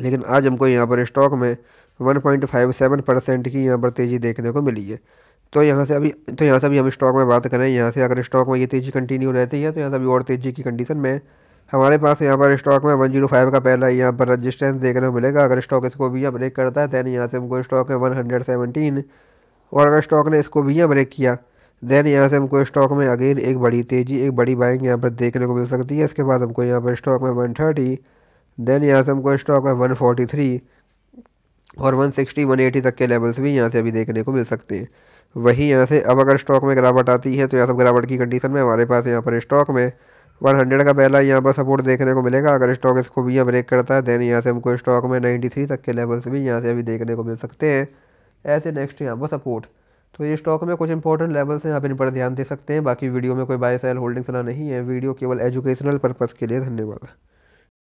लेकिन आज हमको यहाँ पर स्टॉक में 1.57 परसेंट की यहाँ पर तेज़ी देखने को मिली है तो यहाँ से अभी तो यहाँ से अभी हम स्टॉक में बात करें यहाँ से अगर स्टॉक में ये तेज़ी कंटिन्यू रहती है तो यहाँ से अभी और तेज़ी की कंडीशन में हमारे पास यहाँ पर स्टॉक में फाइव का पहला यहाँ पर रजिस्टेंस देखने को मिलेगा अगर स्टॉक इसको भी ब्रेक करता है दैन यहाँ से हमको स्टॉक है सेवनटीन और अगर स्टॉक ने इसको भी ब्रेक किया देन यहाँ से हमको स्टॉक में अगेन एक बड़ी तेज़ी एक बड़ी बाइंग यहाँ पर देखने को मिल सकती है इसके बाद हमको यहाँ पर स्टॉक में वन थर्टी देन यहाँ से हमको स्टॉक में थ्री और वन एटी तक के लेवल्स भी यहाँ से अभी देखने को मिल सकते हैं वहीं यहाँ से अब अगर स्टॉक में गिरावट आती है तो यहाँ सब गिरावट की कंडीशन में हमारे पास यहाँ पर स्टॉक में 100 का पहला यहाँ पर सपोर्ट देखने को मिलेगा अगर स्टॉक इसको भी यहाँ ब्रेक करता है देन यहाँ से हमको स्टॉक में 93 तक के लेवल्स भी यहाँ से अभी देखने को मिल सकते हैं ऐसे नेक्स्ट यहाँ पर सपोर्ट तो ये स्टॉक में कुछ इंपॉर्टेंट लेवल्स हैं आप इन पर ध्यान दे सकते हैं बाकी वीडियो में कोई बाय सेल होल्डिंग्स ना नहीं है वीडियो केवल एजुकेशनल पर्पज़ के लिए धन्यवाद